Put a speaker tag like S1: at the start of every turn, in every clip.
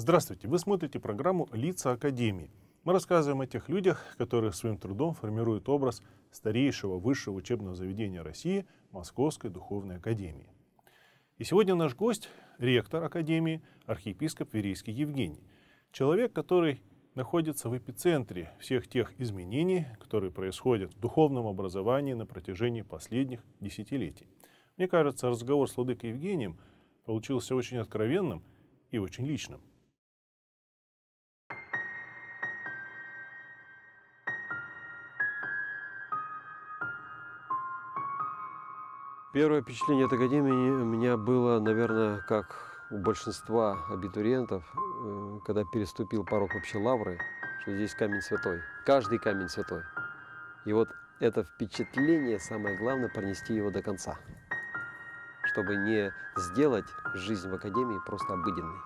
S1: Здравствуйте! Вы смотрите программу «Лица Академии». Мы рассказываем о тех людях, которые своим трудом формируют образ старейшего высшего учебного заведения России – Московской Духовной Академии. И сегодня наш гость – ректор Академии, архиепископ Верийский Евгений. Человек, который находится в эпицентре всех тех изменений, которые происходят в духовном образовании на протяжении последних десятилетий. Мне кажется, разговор с Владыкой Евгением получился очень откровенным и очень личным.
S2: Первое впечатление от Академии у меня было, наверное, как у большинства абитуриентов, э, когда переступил порог вообще лавры, что здесь камень святой. Каждый камень святой. И вот это впечатление, самое главное, пронести его до конца, чтобы не сделать жизнь в Академии просто обыденной.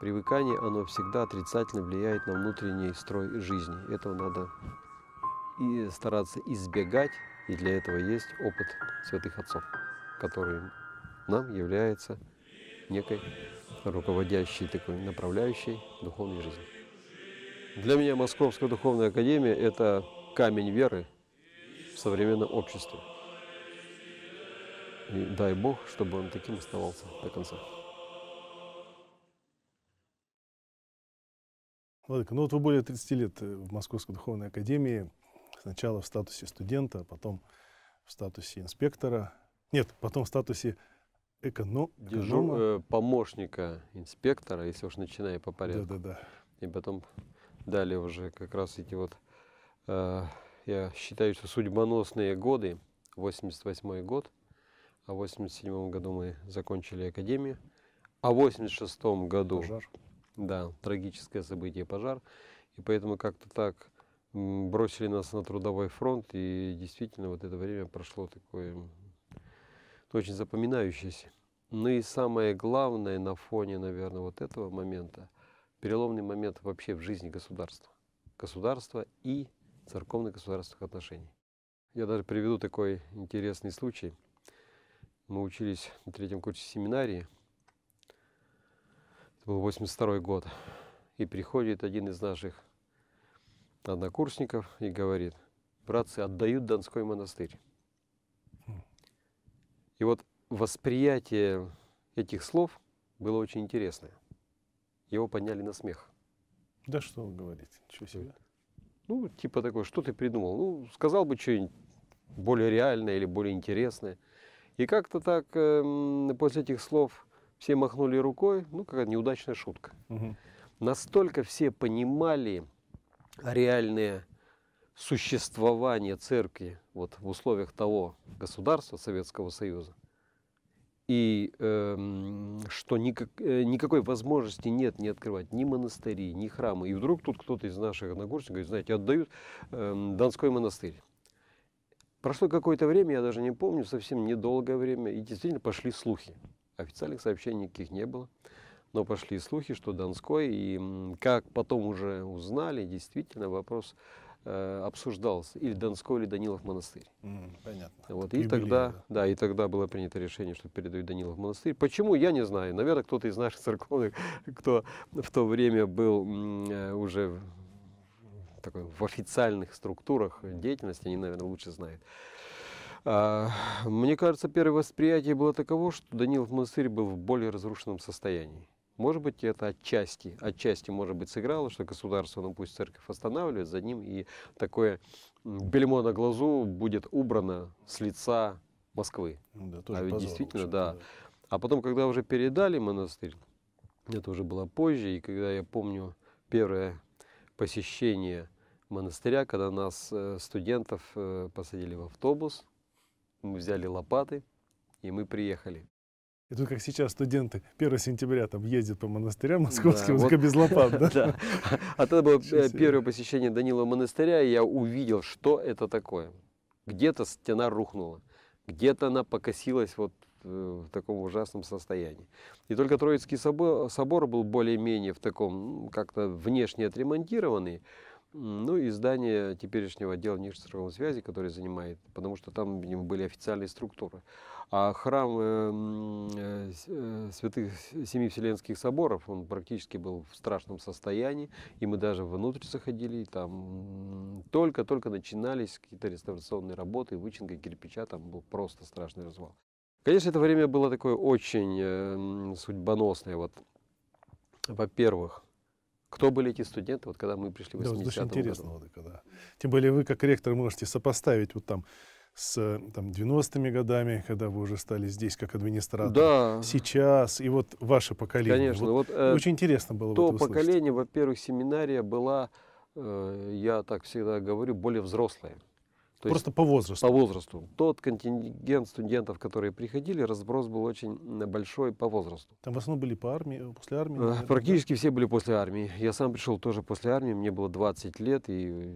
S2: Привыкание, оно всегда отрицательно влияет на внутренний строй жизни. Этого надо и стараться избегать, и для этого есть опыт святых отцов, который нам является некой руководящей такой направляющей духовной жизни. Для меня Московская духовная академия – это камень веры в современном обществе. И дай Бог, чтобы он таким оставался до конца.
S1: Владыка, ну вот вы более 30 лет в Московской духовной академии. Сначала в статусе студента, а потом в статусе инспектора. Нет, потом в статусе эконом... Дежур...
S2: Э, помощника инспектора, если уж начиная по порядку. Да-да-да. И потом далее уже как раз эти вот, э, я считаю, что судьбоносные годы, 88 год, а в 87 году мы закончили академию, а в 86 году... Пожар. Да, трагическое событие пожар. И поэтому как-то так бросили нас на трудовой фронт, и действительно вот это время прошло такое ну, очень запоминающееся. Ну и самое главное на фоне, наверное, вот этого момента, переломный момент вообще в жизни государства. Государства и церковно-государственных отношений. Я даже приведу такой интересный случай. Мы учились на третьем курсе семинарии. Это был 82 год. И приходит один из наших однокурсников и говорит, братцы, отдают Донской монастырь. И вот восприятие этих слов было очень интересное. Его подняли на смех.
S1: Да что он говорит? ничего себе.
S2: Ну, типа такой, что ты придумал? Ну, сказал бы что-нибудь более реальное или более интересное. И как-то так э, после этих слов все махнули рукой, ну, какая-то неудачная шутка. Угу. Настолько все понимали реальное существование церкви вот, в условиях того государства Советского Союза, и э, что никак, э, никакой возможности нет не открывать ни монастыри, ни храмы. И вдруг тут кто-то из наших одногурсников говорит, знаете, отдают э, Донской монастырь. Прошло какое-то время, я даже не помню, совсем недолгое время, и действительно пошли слухи. Официальных сообщений никаких не было. Но пошли слухи, что Донской, и как потом уже узнали, действительно вопрос э, обсуждался или Донской, или Данилов монастырь. Mm, понятно. Вот, и юбилей, тогда, да. да, и тогда было принято решение, что передают Данилов монастырь. Почему, я не знаю. Наверное, кто-то из наших церковных, кто в то время был э, уже такой, в официальных структурах деятельности, они, наверное, лучше знают. А, мне кажется, первое восприятие было таково, что Данилов монастырь был в более разрушенном состоянии. Может быть, это отчасти, отчасти, может быть, сыграло, что государство, ну пусть церковь останавливает за ним, и такое бельмо на глазу будет убрано с лица Москвы. Ну да, а тоже а ведь позор, действительно, да. А потом, когда уже передали монастырь, это уже было позже, и когда я помню первое посещение монастыря, когда нас, э, студентов, э, посадили в автобус, мы взяли лопаты, и мы приехали.
S1: И тут, как сейчас, студенты 1 сентября там ездят по монастырям московским, да, вот, без лопат, да? да.
S2: А это было первое посещение Данилова монастыря, и я увидел, что это такое. Где-то стена рухнула, где-то она покосилась вот э, в таком ужасном состоянии. И только Троицкий собор, собор был более-менее в таком, как-то внешне отремонтированный, ну и здание теперешнего отдела внешней связи, который занимает, потому что там видимо, были официальные структуры. А храм эм, э, э, святых семи вселенских соборов, он практически был в страшном состоянии, и мы даже внутрь заходили, и там только-только начинались какие-то реставрационные работы, вычинка кирпича, там был просто страшный развал. Конечно, это время было такое очень э, судьбоносное. Вот, во-первых, кто были эти студенты, вот когда мы пришли в 80 Да, вот интересно. когда.
S1: Тем более вы, как ректор, можете сопоставить вот там с там, 90-ми годами, когда вы уже стали здесь как администратор, да. сейчас, и вот ваше поколение. Конечно. Вот, вот, э, очень интересно было То поколение,
S2: во-первых, семинария была, э, я так всегда говорю, более взрослая.
S1: То Просто есть, по возрасту? По возрасту.
S2: Тот контингент студентов, которые приходили, разброс был очень э, большой по возрасту.
S1: Там в основном были по армии, э, после армии? Э, Наверное, Практически
S2: да? все были после армии. Я сам пришел тоже после армии, мне было 20 лет, и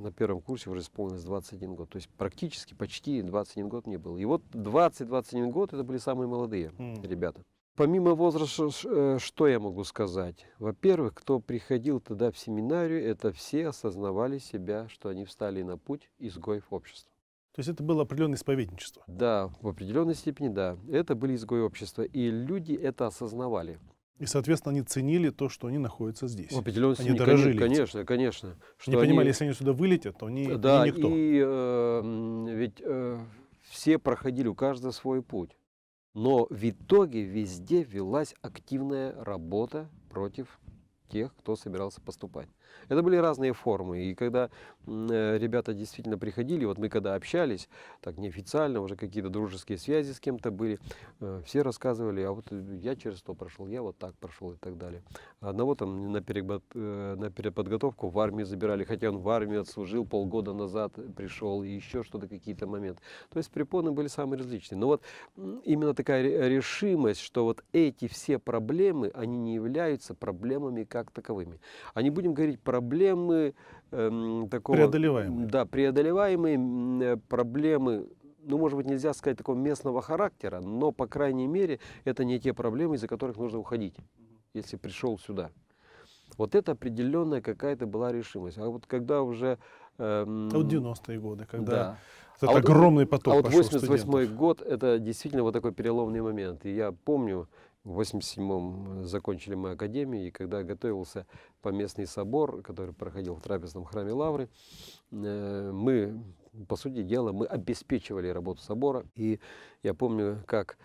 S2: на первом курсе уже исполнилось 21 год. То есть практически почти 21 год не был. И вот 20-21 год это были самые молодые mm. ребята. Помимо возраста, э, что я могу сказать? Во-первых, кто приходил тогда в семинарию, это все осознавали себя, что они встали на путь изгоев общества.
S1: То есть это было определенное исповедничество? Да,
S2: в определенной степени, да. Это были изгои общества, и люди это осознавали.
S1: И, соответственно, они ценили то, что они находятся здесь. В определенной они дорожили. Конечно,
S2: этим. конечно. Что они, они понимали, если они
S1: сюда вылетят, то они да, никто. Да.
S2: И э, ведь э, все проходили, у каждого свой путь. Но в итоге везде велась активная работа против тех, кто собирался поступать. Это были разные формы. И когда э, ребята действительно приходили, вот мы когда общались, так неофициально, уже какие-то дружеские связи с кем-то были, э, все рассказывали, а вот э, я через то прошел, я вот так прошел и так далее. Одного там на, перебот, на переподготовку в армию забирали, хотя он в армию отслужил полгода назад, пришел и еще что-то, какие-то моменты. То есть препоны были самые различные. Но вот именно такая решимость, что вот эти все проблемы, они не являются проблемами как таковыми. А не будем говорить проблемы э, такого... Преодолеваемые. Да, преодолеваемые проблемы ну, может быть, нельзя сказать такого местного характера, но, по крайней мере, это не те проблемы, из-за которых нужно уходить, если пришел сюда. Вот это определенная какая-то была решимость. А вот когда уже... Эм, а вот 90-е годы, когда да. этот а огромный поток А вот 88 год, это действительно вот такой переломный момент. И я помню, в 87-м э, закончили мы академию, и когда готовился поместный собор, который проходил в трапезном храме Лавры, э, мы, по сути дела, мы обеспечивали работу собора. И я помню, как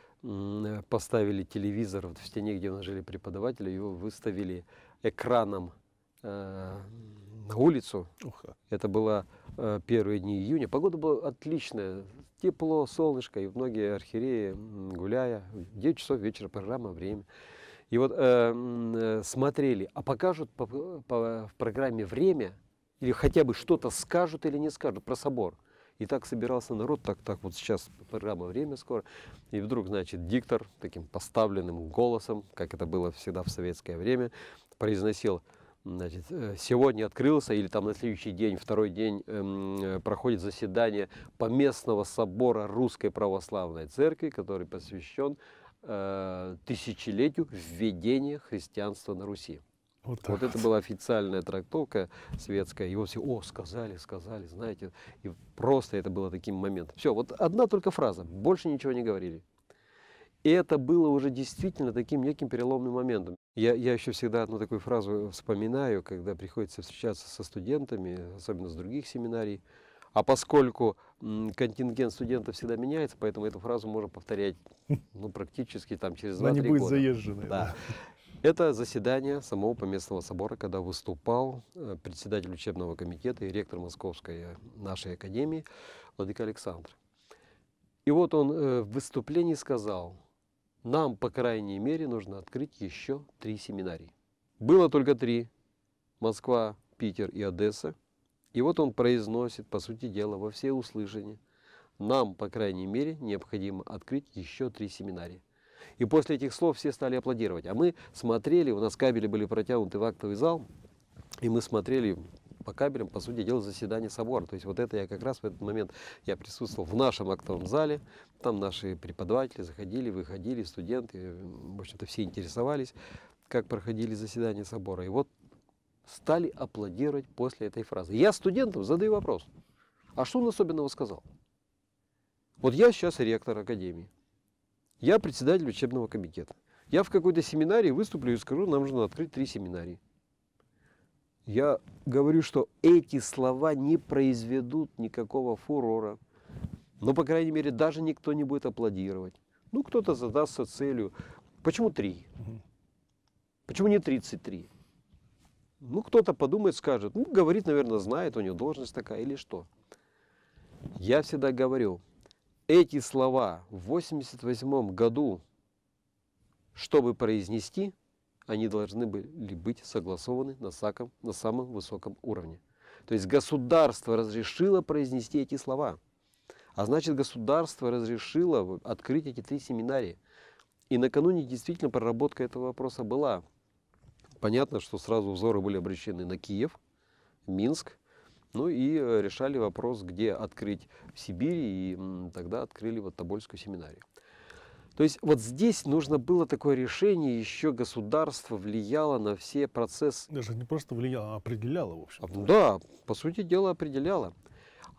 S2: поставили телевизор в стене, где у нас жили преподаватели, его выставили экраном э, на улицу. Уха. Это было первые дни июня. Погода была отличная, тепло, солнышко, и многие архиереи, гуляя, 9 часов вечера, программа «Время». И вот э, э, смотрели, а покажут по, по, в программе «Время» или хотя бы что-то скажут или не скажут про собор. И так собирался народ, так, так вот сейчас программа «Время» скоро. И вдруг, значит, диктор таким поставленным голосом, как это было всегда в советское время, произносил – значит, э, сегодня открылся или там на следующий день, второй день эм, э, проходит заседание Поместного собора Русской Православной Церкви, который посвящен э, тысячелетию введения христианства на Руси. Вот, вот это была официальная трактовка светская. Его все, о, сказали, сказали, знаете. И просто это было таким моментом. Все, вот одна только фраза, больше ничего не говорили. И это было уже действительно таким неким переломным моментом. Я, я еще всегда одну такую фразу вспоминаю, когда приходится встречаться со студентами, особенно с других семинарий. А поскольку контингент студентов всегда меняется, поэтому эту фразу можно повторять ну, практически там, через 2-3 года. Она не будет года. заезженной. Да. да. Это заседание самого Поместного собора, когда выступал э, председатель учебного комитета и ректор Московской э, нашей академии Владыка Александр. И вот он э, в выступлении сказал – нам, по крайней мере, нужно открыть еще три семинарии. Было только три – Москва, Питер и Одесса. И вот он произносит, по сути дела, во все услышания. Нам, по крайней мере, необходимо открыть еще три семинария. И после этих слов все стали аплодировать. А мы смотрели, у нас кабели были протянуты в актовый зал, и мы смотрели по кабелям, по сути дела, заседание собора. То есть вот это я как раз в этот момент, я присутствовал в нашем актовом зале, там наши преподаватели заходили, выходили, студенты, в общем-то, все интересовались, как проходили заседания собора. И вот стали аплодировать после этой фразы. Я студентам задаю вопрос, а что он особенного сказал? Вот я сейчас ректор академии, я председатель учебного комитета. Я в какой-то семинарии выступлю и скажу, нам нужно открыть три семинарии. Я говорю, что эти слова не произведут никакого фурора. Но, ну, по крайней мере, даже никто не будет аплодировать. Ну, кто-то задастся целью. Почему три? Почему не 33? Ну, кто-то подумает, скажет, ну, говорит, наверное, знает, у него должность такая или что. Я всегда говорю, эти слова в 88 году, чтобы произнести – они должны были быть согласованы на, саком, на самом высоком уровне. То есть государство разрешило произнести эти слова. А значит, государство разрешило открыть эти три семинарии. И накануне действительно проработка этого вопроса была. Понятно, что сразу взоры были обращены на Киев, Минск, ну и э, решали вопрос, где открыть в Сибири, и тогда открыли вот Тобольскую семинарию. То есть вот здесь нужно было такое решение, еще государство влияло на все процессы.
S1: Даже не просто влияло, а определяло, в общем. -то. А, да,
S2: по сути дела определяло.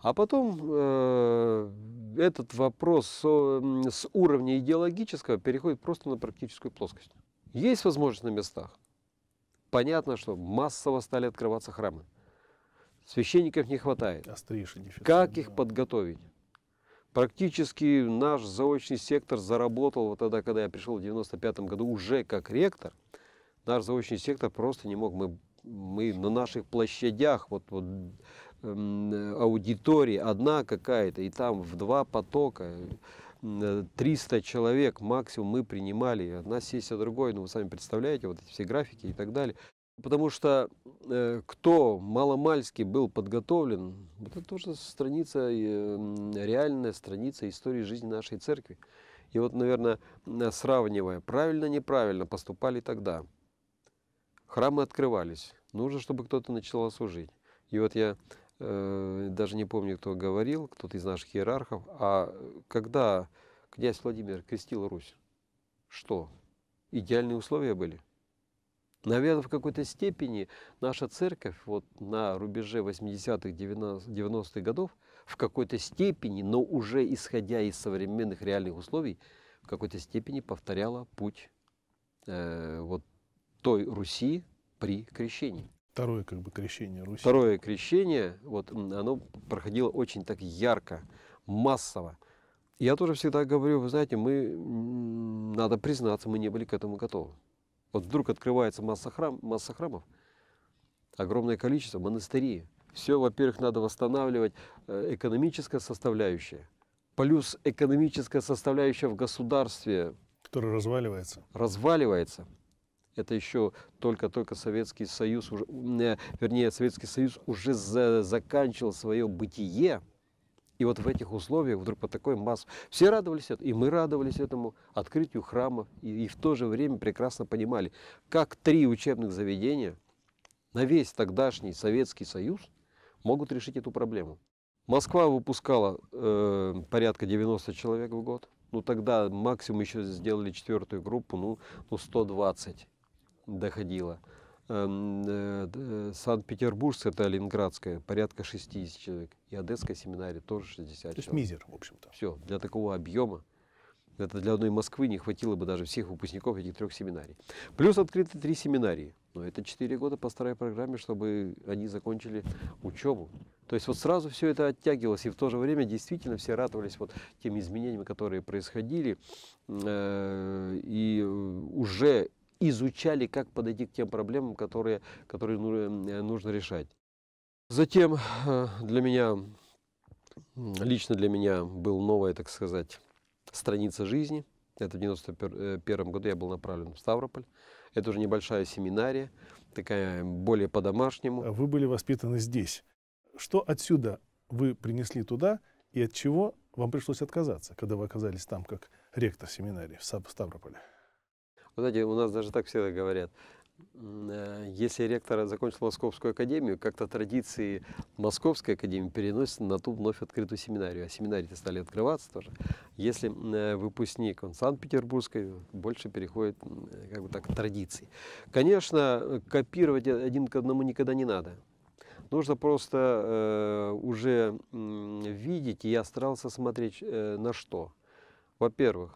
S2: А потом э, этот вопрос со, с уровня идеологического переходит просто на практическую плоскость. Есть возможность на местах. Понятно, что массово стали открываться храмы. Священников не хватает. Как их подготовить? Практически наш заочный сектор заработал вот тогда, когда я пришел в 95 году уже как ректор. Наш заочный сектор просто не мог. Мы, мы на наших площадях, вот, вот эм, аудитории одна какая-то, и там в два потока 300 э, человек максимум мы принимали. Одна сессия другой, ну вы сами представляете, вот эти все графики и так далее. Потому что Э, кто маломальски был подготовлен, это тоже страница, реальная страница истории жизни нашей церкви. И вот, наверное, сравнивая, правильно-неправильно поступали тогда. Храмы открывались. Нужно, чтобы кто-то начал служить. И вот я э, даже не помню, кто говорил, кто-то из наших иерархов, а когда князь Владимир крестил Русь, что? Идеальные условия были? Наверное, в какой-то степени наша церковь вот на рубеже 80-х, 90-х годов в какой-то степени, но уже исходя из современных реальных условий, в какой-то степени повторяла путь э, вот той Руси при крещении.
S1: Второе как бы крещение
S2: Руси. Второе крещение, вот оно проходило очень так ярко, массово. Я тоже всегда говорю, вы знаете, мы, надо признаться, мы не были к этому готовы. Вот вдруг открывается масса, храм, масса храмов, огромное количество, монастырей. Все, во-первых, надо восстанавливать э, экономическая составляющая. Плюс экономическая составляющая в государстве.
S1: Которая разваливается.
S2: Разваливается. Это еще только-только Советский Союз, э, вернее, Советский Союз уже за, заканчивал свое бытие. И вот в этих условиях вдруг по такой массе... Все радовались этому, и мы радовались этому открытию храма, и, и в то же время прекрасно понимали, как три учебных заведения на весь тогдашний Советский Союз могут решить эту проблему. Москва выпускала э, порядка 90 человек в год. Ну тогда максимум еще сделали четвертую группу, ну, ну 120 доходило. Эм, э, э, Санкт-Петербургская, это Ленинградская, порядка 60 человек. И Одесская семинария тоже 60 То есть мизер, в общем-то. Все, для такого объема. Это для одной Москвы не хватило бы даже всех выпускников этих трех семинарий. Плюс открыты три семинарии. Но это четыре года по старой программе, чтобы они закончили учебу. То есть вот сразу все это оттягивалось, и в то же время действительно все радовались вот тем изменениям, которые происходили. Э, и уже изучали, как подойти к тем проблемам, которые, которые ну, э, нужно решать. Затем э, для меня, лично для меня был новая, так сказать, страница жизни. Это в 1991 э, году я был направлен в Ставрополь. Это уже небольшая
S1: семинария, такая более по-домашнему. А вы были воспитаны здесь. Что отсюда вы принесли туда и от чего вам пришлось отказаться, когда вы оказались там как ректор семинарии в Ставрополе?
S2: Вы знаете, у нас даже так всегда говорят. Э, если ректор закончил Московскую академию, как-то традиции Московской академии переносятся на ту вновь открытую семинарию. А семинарии-то стали открываться тоже. Если э, выпускник он Санкт-Петербургской, больше переходит э, как бы так, к традиции. Конечно, копировать один к одному никогда не надо. Нужно просто э, уже э, видеть, и я старался смотреть э, на что. Во-первых,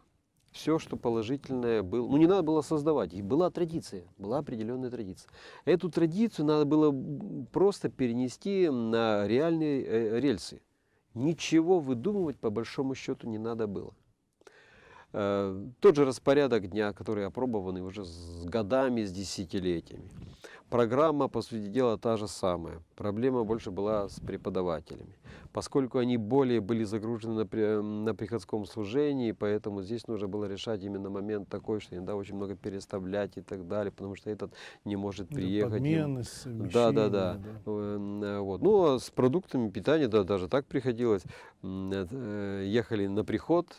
S2: все, что положительное было. Ну, не надо было создавать. И была традиция, была определенная традиция. Эту традицию надо было просто перенести на реальные э, рельсы. Ничего выдумывать, по большому счету, не надо было. Э, тот же распорядок дня, который опробованный уже с годами, с десятилетиями. Программа, по сути дела, та же самая. Проблема больше была с преподавателями. Поскольку они более были загружены на, на приходском служении, поэтому здесь нужно было решать именно момент такой, что иногда очень много переставлять и так далее, потому что этот не может приехать. Подмены, да, да, да, да. Вот. Ну, а с продуктами питания, да, даже так приходилось. Э, э, ехали на приход,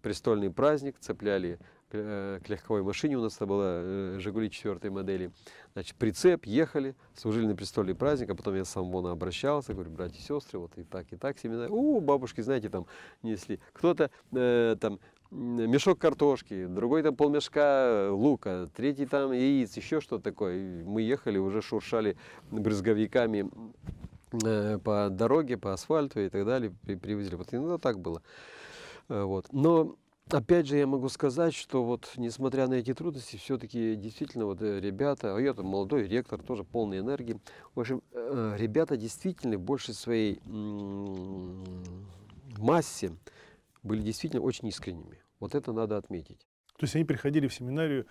S2: престольный праздник, цепляли Э, к легковой машине у нас это была э, «Жигули» четвертой модели. Значит, прицеп, ехали, служили на престоле праздника, потом я сам вон обращался, говорю, братья и сестры, вот и так, и так, семена. У, бабушки, знаете, там несли. Кто-то э, там мешок картошки, другой там полмешка э, лука, третий там яиц, еще что такое. Мы ехали, уже шуршали брызговиками по дороге, по асфальту и так далее, привезли. Вот иногда так было. Вот. Но Опять же, я могу сказать, что вот несмотря на эти трудности, все-таки действительно вот э, ребята, а я там молодой ректор, тоже полный энергии. В общем, э, э, ребята действительно больше своей массе были действительно очень искренними. Вот это надо отметить.
S1: То есть они приходили в семинарию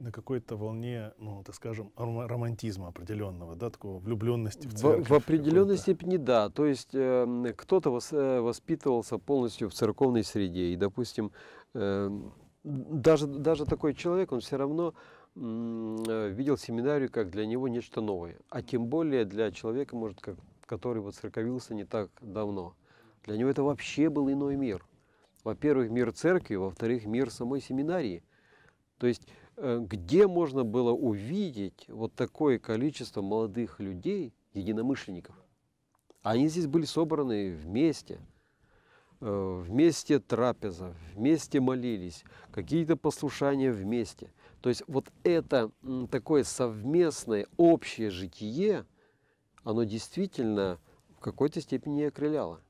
S1: на какой-то волне, ну, так скажем, романтизма определенного, да, такого влюбленности в церковь. В, в определенной
S2: степени да. То есть э, кто-то вос, э, воспитывался полностью в церковной среде. И, допустим, э, даже, даже такой человек, он все равно э, видел семинарию как для него нечто новое. А тем более для человека, может, как, который вот церковился не так давно. Для него это вообще был иной мир. Во-первых, мир церкви, во-вторых, мир самой семинарии. То есть Э, где можно было увидеть вот такое количество молодых людей, единомышленников. Они здесь были собраны вместе, э, вместе трапеза, вместе молились, какие-то послушания вместе. То есть вот это такое совместное общее житие, оно действительно в какой-то степени окрыляло.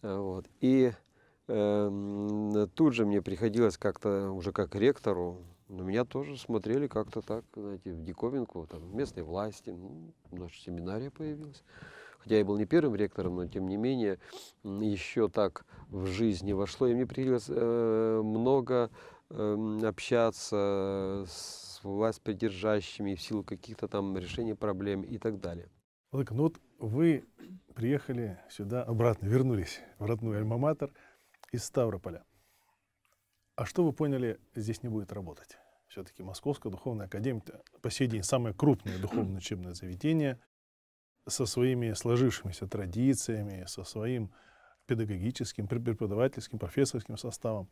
S2: Э, вот. И э, тут же мне приходилось как-то уже как ректору на меня тоже смотрели как-то так, знаете, в диковинку, там, местной власти. Ну, наша семинария появилась. Хотя я был не первым ректором, но тем не менее еще так в жизни вошло. И мне приходилось э, много э, общаться с власть придержащими в силу каких-то там решений проблем и так далее.
S1: Владыка, ну вот вы приехали сюда обратно, вернулись в родной Альма-Матер из Ставрополя. А что вы поняли, здесь не будет работать? Все-таки Московская духовная академия по сей день самое крупное духовное учебное заведение со своими сложившимися традициями, со своим педагогическим, преподавательским, профессорским составом.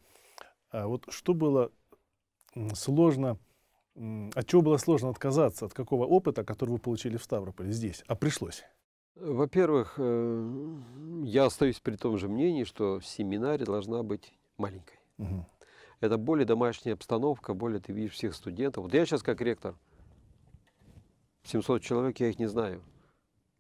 S1: А вот что было сложно, от чего было сложно отказаться, от какого опыта, который вы получили в Ставрополе здесь, а пришлось?
S2: Во-первых, э, я остаюсь при том же мнении, что семинария должна быть маленькой. Угу. Это более домашняя обстановка, более ты видишь всех студентов. Вот я сейчас как ректор, 700 человек, я их не знаю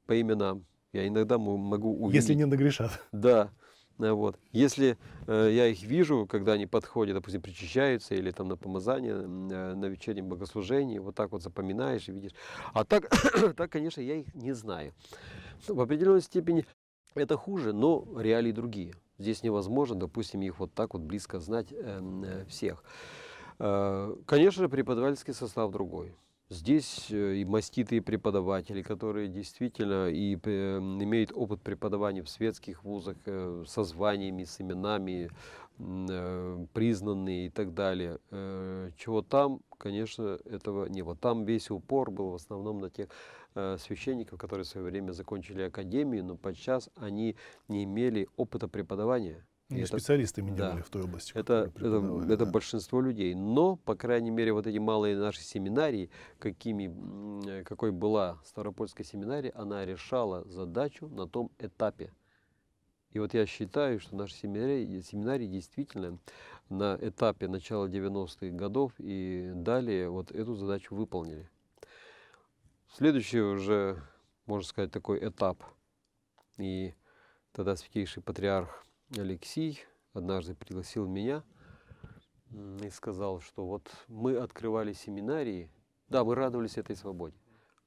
S2: по именам. Я иногда могу увидеть. Если не нагрешат. Да. Э, вот. Если э, я их вижу, когда они подходят, допустим, причащаются или там на помазание, э, на вечернем богослужении, вот так вот запоминаешь и видишь. А так, так, конечно, я их не знаю. Ну, в определенной степени это хуже, но реалии другие. Здесь невозможно, допустим, их вот так вот близко знать эм, э, всех. Э, конечно же, преподавательский состав другой. Здесь э, и маститые преподаватели, которые действительно и э, имеют опыт преподавания в светских вузах э, со званиями, с именами, признанные и так далее. Чего там, конечно, этого не было. Там весь упор был в основном на тех Э, священников, которые в свое время закончили академию, но подчас они не имели опыта преподавания.
S1: Не это, специалистами не да, были в той
S2: области. Это, это, да. это большинство людей. Но, по крайней мере, вот эти малые наши семинарии, какими, какой была Ставропольская семинария, она решала задачу на том этапе. И вот я считаю, что наши семинарии, семинарии действительно на этапе начала 90-х годов и далее вот эту задачу выполнили. Следующий уже, можно сказать, такой этап. И тогда святейший патриарх Алексий однажды пригласил меня и сказал, что вот мы открывали семинарии, да, мы радовались этой свободе.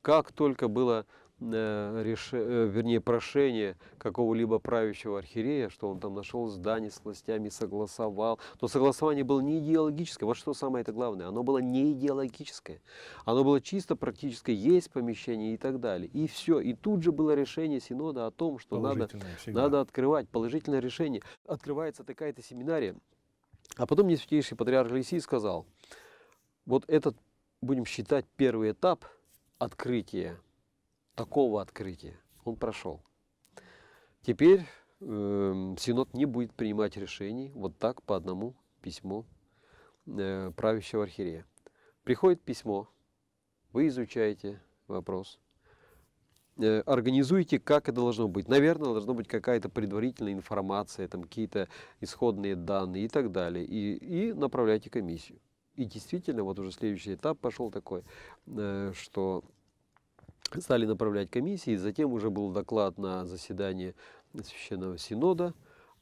S2: Как только было Э, реш... Э, вернее, прошение какого-либо правящего архиерея, что он там нашел здание с властями, согласовал. Но согласование было не идеологическое. Вот что самое это главное. Оно было не идеологическое. Оно было чисто практическое. Есть помещение и так далее. И все. И тут же было решение Синода о том, что надо, надо открывать положительное решение. Открывается такая-то семинария. А потом несвятейший патриарх Алексий сказал, вот этот, будем считать, первый этап открытия – такого открытия. Он прошел. Теперь э, Синод не будет принимать решений вот так по одному письму э, правящего архиерея. Приходит письмо, вы изучаете вопрос, э, организуете, как это должно быть. Наверное, должна быть какая-то предварительная информация, там какие-то исходные данные и так далее. И, и направляйте комиссию. И действительно, вот уже следующий этап пошел такой, э, что стали направлять комиссии. Затем уже был доклад на заседание Священного Синода,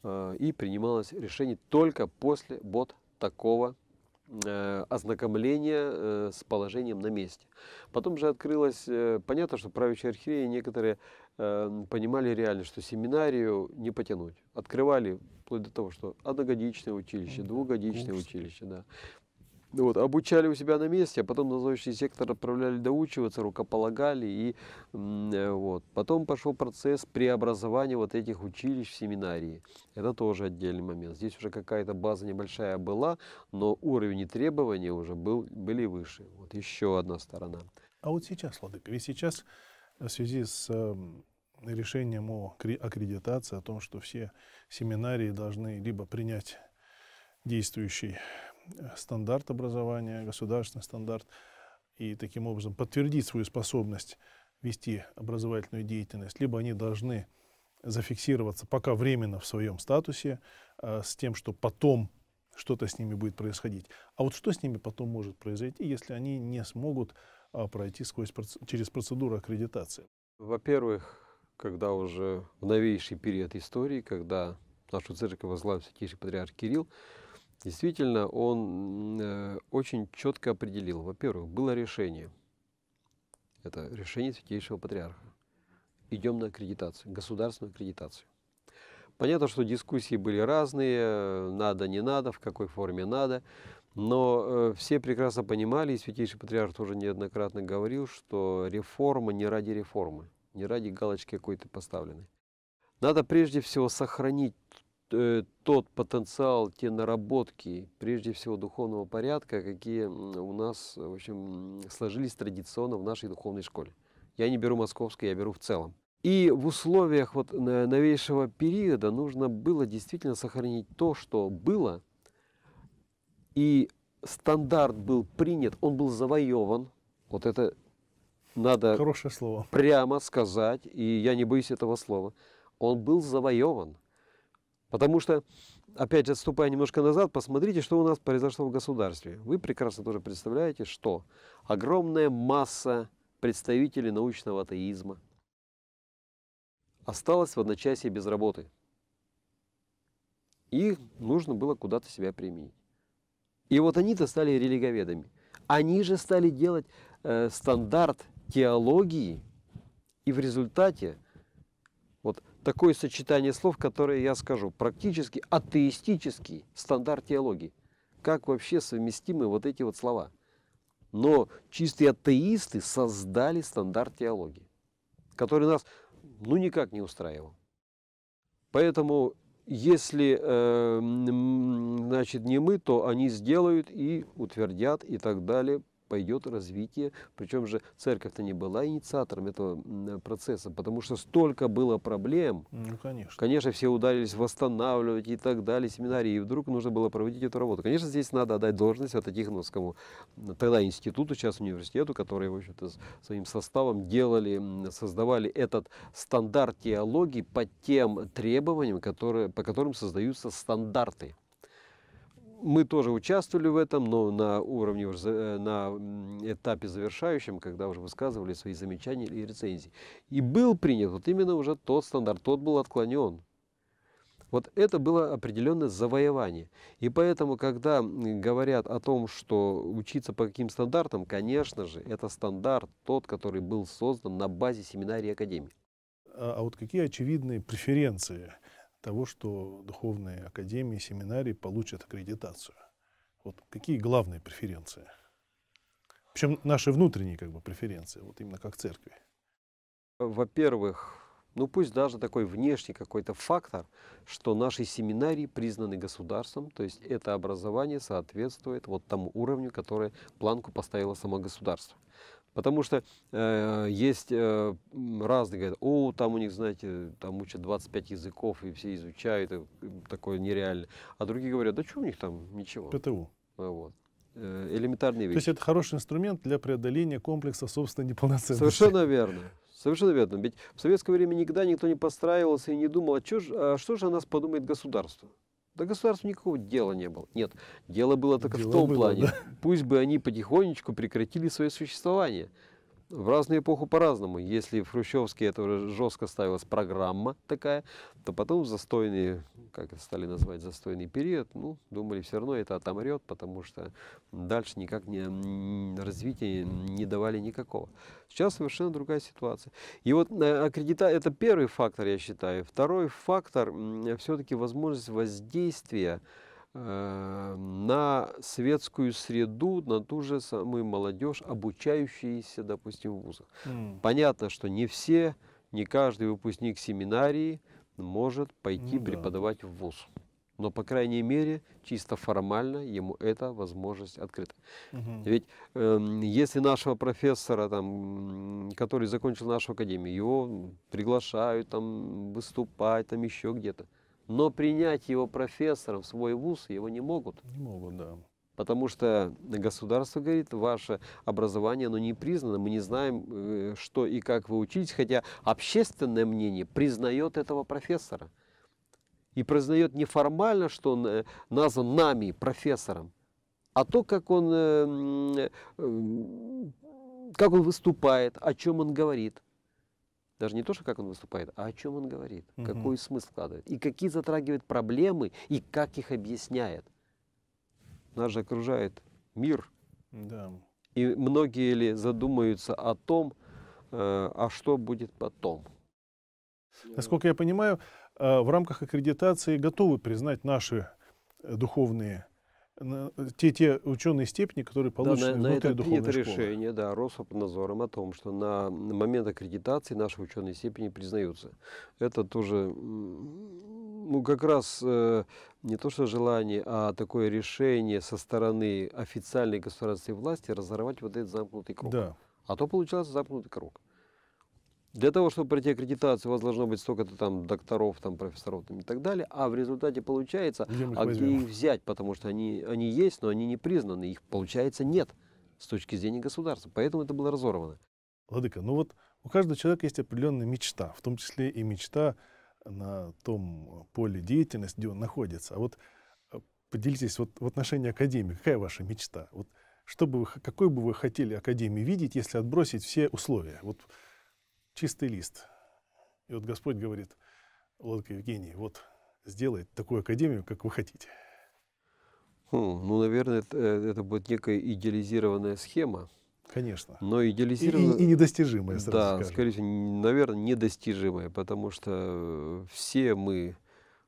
S2: э, и принималось решение только после вот такого э, ознакомления э, с положением на месте. Потом же открылось, понятно, что правящие архиереи некоторые понимали реально, что семинарию не потянуть. Открывали вплоть до того, что одногодичное училище, двухгодичное училище, да. Вот, обучали у себя на месте, а потом на научный сектор отправляли доучиваться, рукополагали. И, э, вот. Потом пошел процесс преобразования вот этих училищ в семинарии. Это тоже отдельный момент. Здесь уже какая-то база небольшая была, но уровень и требования уже был, были выше. Вот еще одна сторона.
S1: А вот сейчас, Владыка, ведь сейчас в связи с эм, решением о аккредитации, о том, что все семинарии должны либо принять действующий стандарт образования, государственный стандарт, и таким образом подтвердить свою способность вести образовательную деятельность, либо они должны зафиксироваться пока временно в своем статусе, э, с тем, что потом что-то с ними будет происходить. А вот что с ними потом может произойти, если они не смогут а, пройти сквозь, через процедуру аккредитации?
S2: Во-первых, когда уже в новейший период истории, когда нашу церковь возглавил Святейший Патриарх Кирилл, Действительно, он э, очень четко определил, во-первых, было решение, это решение Святейшего Патриарха, идем на аккредитацию, государственную аккредитацию. Понятно, что дискуссии были разные, надо, не надо, в какой форме надо, но э, все прекрасно понимали, и Святейший Патриарх тоже неоднократно говорил, что реформа не ради реформы, не ради галочки какой-то поставленной. Надо прежде всего сохранить Э, тот потенциал, те наработки, прежде всего духовного порядка, какие у нас, в общем, сложились традиционно в нашей духовной школе. Я не беру московской, я беру в целом. И в условиях вот новейшего периода нужно было действительно сохранить то, что было, и стандарт был принят, он был завоеван. Вот это надо Хорошее слово. прямо сказать, и я не боюсь этого слова. Он был завоеван. Потому что, опять отступая немножко назад, посмотрите, что у нас произошло в государстве. Вы прекрасно тоже представляете, что огромная масса представителей научного атеизма осталась в одночасье без работы. Их нужно было куда-то себя применить. И вот они-то стали религоведами. Они же стали делать э, стандарт теологии, и в результате такое сочетание слов, которое я скажу. Практически атеистический стандарт теологии. Как вообще совместимы вот эти вот слова? Но чистые атеисты создали стандарт теологии, который нас ну никак не устраивал. Поэтому если э, значит, не мы, то они сделают и утвердят и так далее пойдет развитие. Причем же церковь-то не была инициатором этого процесса, потому что столько было проблем.
S1: Ну, конечно.
S2: Конечно, все ударились восстанавливать и так далее, семинарии. И вдруг нужно было проводить эту работу. Конечно, здесь надо отдать должность от Тихоновскому тогда институту, сейчас университету, которые, в общем-то, своим составом делали, создавали этот стандарт теологии по тем требованиям, которые, по которым создаются стандарты мы тоже участвовали в этом, но на уровне, э, на этапе завершающем, когда уже высказывали свои замечания и рецензии. И был принят вот именно уже тот стандарт, тот был отклонен. Вот это было определенное завоевание. И поэтому, когда говорят о том, что учиться по каким стандартам, конечно же, это стандарт тот, который был создан на базе семинарии академии.
S1: а, а вот какие очевидные преференции – того, что духовные академии, семинарии получат аккредитацию. Вот какие главные преференции? Причем наши внутренние как бы, преференции, вот именно как церкви.
S2: Во-первых, ну пусть даже такой внешний какой-то фактор, что наши семинарии признаны государством, то есть это образование соответствует вот тому уровню, который планку поставило само государство. Потому что э, есть э, разные, говорят, о, там у них, знаете, там учат 25 языков и все изучают, и такое нереально. А другие говорят, да что у них там, ничего. ПТУ. А вот э, элементарные вещи. То есть
S1: это хороший инструмент для преодоления комплекса собственной неполноценности. Совершенно
S2: верно. Совершенно верно. Ведь в советское время никогда никто не подстраивался и не думал, а, чё, а что же о нас подумает государство? До государства никакого дела не было. Нет, дело было только дело в том было, плане. Да. Пусть бы они потихонечку прекратили свое существование в разную эпоху по-разному. Если в Хрущевске это уже жестко ставилась программа такая, то потом застойный, как это стали называть, застойный период, ну, думали, все равно это отомрет, потому что дальше никак не, развития не давали никакого. Сейчас совершенно другая ситуация. И вот э, аккредита это первый фактор, я считаю. Второй фактор все-таки возможность воздействия Э, на светскую среду, на ту же самую молодежь, обучающуюся, допустим, в вузах. Mm. Понятно, что не все, не каждый выпускник семинарии может пойти ну, преподавать да. в вуз. Но, по крайней мере, чисто формально ему эта возможность открыта. Угу. Ведь э, если нашего профессора, там, который закончил нашу академию, его приглашают там, выступать там, еще где-то, но принять его профессором в свой вуз его не могут. Не могут, да. Потому что государство говорит, ваше образование, оно не признано, мы не знаем, э, что и как вы учитесь, хотя общественное мнение признает этого профессора. И признает не формально, что он э, назван нами профессором, а то, как он, э, как он выступает, о чем он говорит. Даже не то, что как он выступает, а о чем он говорит, угу. какой смысл вкладывает, и какие затрагивает проблемы, и как их объясняет. Нас же окружает мир. Да. И многие ли задумаются о том, э, а что будет потом.
S1: Насколько я понимаю, э, в рамках аккредитации готовы признать наши духовные те, те ученые степени, которые получены да, на, внутри на это принято школы.
S2: решение, да, Роспотребнадзором о том, что на момент аккредитации наши ученые степени признаются. Это тоже, ну, как раз э, не то что желание, а такое решение со стороны официальной государственной власти разорвать вот этот замкнутый круг. Да. А то получался замкнутый круг. Для того, чтобы пройти аккредитацию, у вас должно быть столько-то там докторов, там профессоров там, и так далее. А в результате получается, где а возьмем? их взять, потому что они, они есть, но они не признаны, их получается нет с точки зрения государства. Поэтому это было разорвано.
S1: Ладыка, ну вот у каждого человека есть определенная мечта, в том числе и мечта на том поле деятельности, где он находится. А вот э, поделитесь вот в отношении академии, какая ваша мечта? Вот что вы, какой бы вы хотели академию видеть, если отбросить все условия? Вот чистый лист. И вот Господь говорит, Владыка Евгений, вот сделай такую академию, как вы хотите.
S2: Хм, ну, наверное, это, э, это будет некая идеализированная схема. Конечно. Но идеализированная... И, и, и недостижимая, сразу Да, скажем. скорее всего, наверное, недостижимая, потому что все мы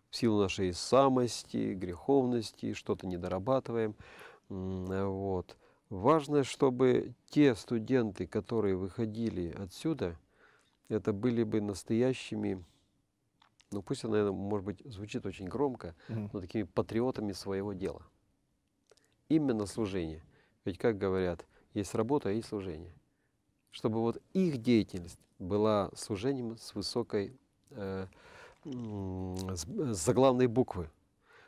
S2: в силу нашей самости, греховности, что-то недорабатываем. А вот. Важно, чтобы те студенты, которые выходили отсюда – это были бы настоящими, ну пусть это, наверное, может быть, звучит очень громко, mm-hmm. но такими патриотами своего дела. Именно служение. Ведь, как говорят, есть работа и служение. Чтобы вот их деятельность была служением с высокой, э, с, с заглавной буквы.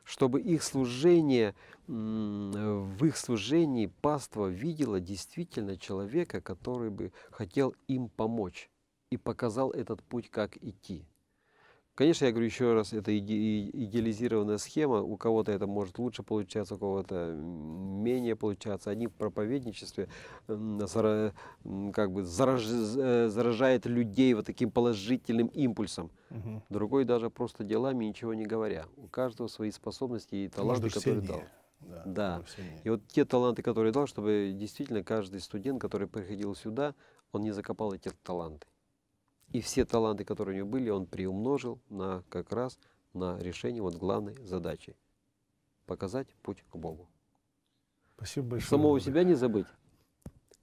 S2: Чтобы их служение, в их служении паства видела действительно человека, который бы хотел им помочь и показал этот путь, как идти. Конечно, я говорю еще раз, это идеализированная схема, у кого-то это может лучше получаться, у кого-то менее получаться. Они в проповедничестве как бы зараж, э, заражают людей вот таким положительным импульсом. Угу. Другой даже просто делами, ничего не говоря. У каждого свои способности и таланты, может, которые дал. Да. да. И вот те таланты, которые дал, чтобы действительно каждый студент, который приходил сюда, он не закопал эти таланты. И все таланты, которые у него были, он приумножил на, как раз на решение вот главной задачи – показать путь к
S1: Богу. Спасибо большое. Самого
S2: себя не забыть.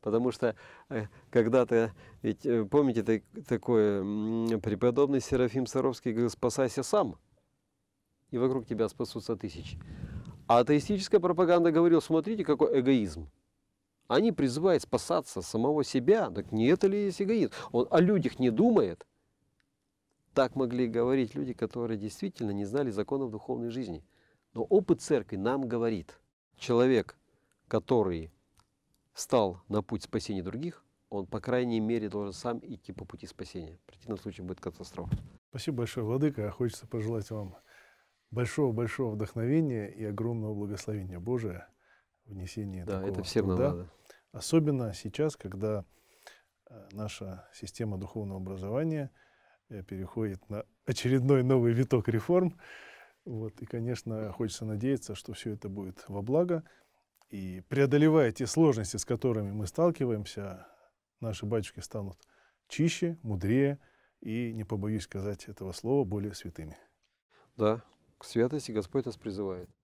S2: Потому что э, когда-то, ведь э, помните так, такое, преподобный Серафим Саровский говорил, спасайся сам, и вокруг тебя спасутся тысячи. А атеистическая пропаганда говорила, смотрите, какой эгоизм. А они призывают спасаться самого себя. Так не это ли есть эгоизм? Он о людях не думает. Так могли говорить люди, которые действительно не знали законов духовной жизни. Но опыт церкви нам говорит, человек, который стал на путь спасения других, он, по крайней мере, должен сам идти по пути спасения. В противном случае будет катастрофа.
S1: Спасибо большое, Владыка. Хочется пожелать вам большого-большого вдохновения и огромного благословения Божия внесение да, такого это всем труда. надо. Особенно сейчас, когда э, наша система духовного образования э, переходит на очередной новый виток реформ. Вот, и, конечно, хочется надеяться, что все это будет во благо. И преодолевая те сложности, с которыми мы сталкиваемся, наши батюшки станут чище, мудрее и, не побоюсь сказать этого слова, более святыми.
S2: Да, к святости Господь нас призывает.